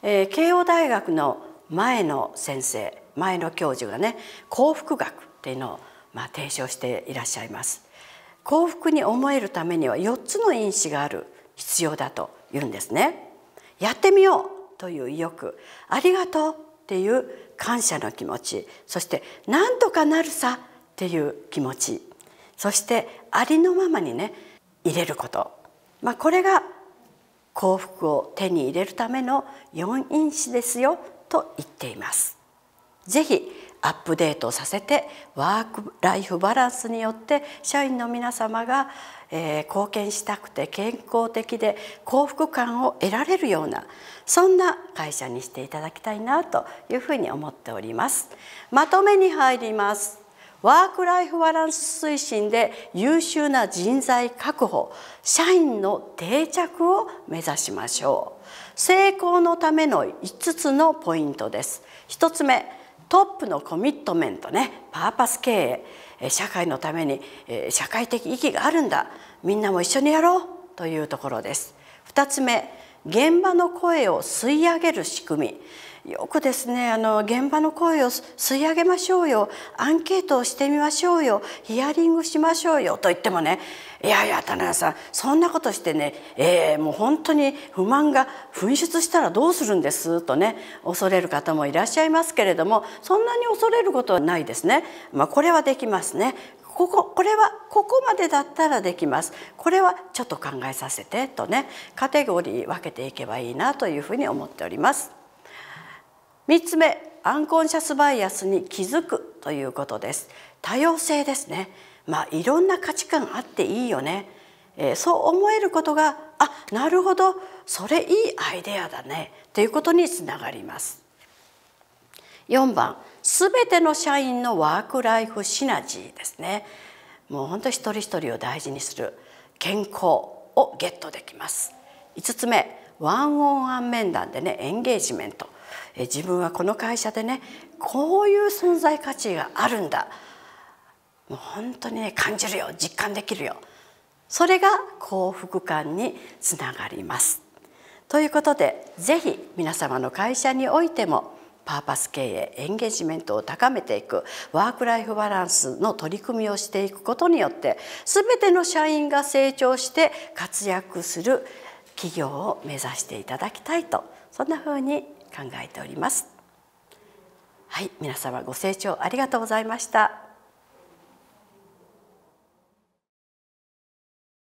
えー、慶応大学の前の先生前の教授がね幸福学っていうのをまあ提唱していらっしゃいます。幸福に思えるためには4つの因子がある必要だと言うんですね。やってみようという意欲ありがとうっていう感謝の気持ちそして「何とかなるさ」っていう気持ちそしてありのままにね入れること、まあ、これが幸福を手に入れるための4因子ですよと言っています。ぜひアップデートさせてワーク・ライフ・バランスによって社員の皆様がえー、貢献したくて健康的で幸福感を得られるようなそんな会社にしていただきたいなというふうに思っておりますまとめに入りますワーク・ライフ・バランス推進で優秀な人材確保社員の定着を目指しましょう成功のための5つのポイントです1つ目トップのコミットメントねパーパス経営社会のために社会的意義があるんだみんなも一緒にやろうというところです。2つ目現場の声を吸い上げる仕組みよくですねあの現場の声を吸い上げましょうよアンケートをしてみましょうよヒアリングしましょうよと言ってもねいやいや田中さんそんなことしてね、えー、もう本当に不満が噴出したらどうするんですとね恐れる方もいらっしゃいますけれどもそんなに恐れることはないですね。まあ、これはできますねこここれはここまでだったらできますこれはちょっと考えさせてとねカテゴリー分けていけばいいなというふうに思っております。3つ目アンコンシャスバイアスに気づくということです多様性ですねまあいろんな価値観あっていいよね、えー、そう思えることがあなるほどそれいいアイデアだねということにつながります4番すべての社員のワークライフシナジーですねもう本当一人一人を大事にする健康をゲットできます5つ目ワンオンワン面談でねエンゲージメントえ自分はこの会社でねこういう存在価値があるんだもう本当にね感じるよ実感できるよそれが幸福感につながります。ということで是非皆様の会社においてもパーパス経営エンゲージメントを高めていくワーク・ライフ・バランスの取り組みをしていくことによって全ての社員が成長して活躍する企業を目指していただきたいとそんなふうに考えておりますはい皆様ご清聴ありがとうございました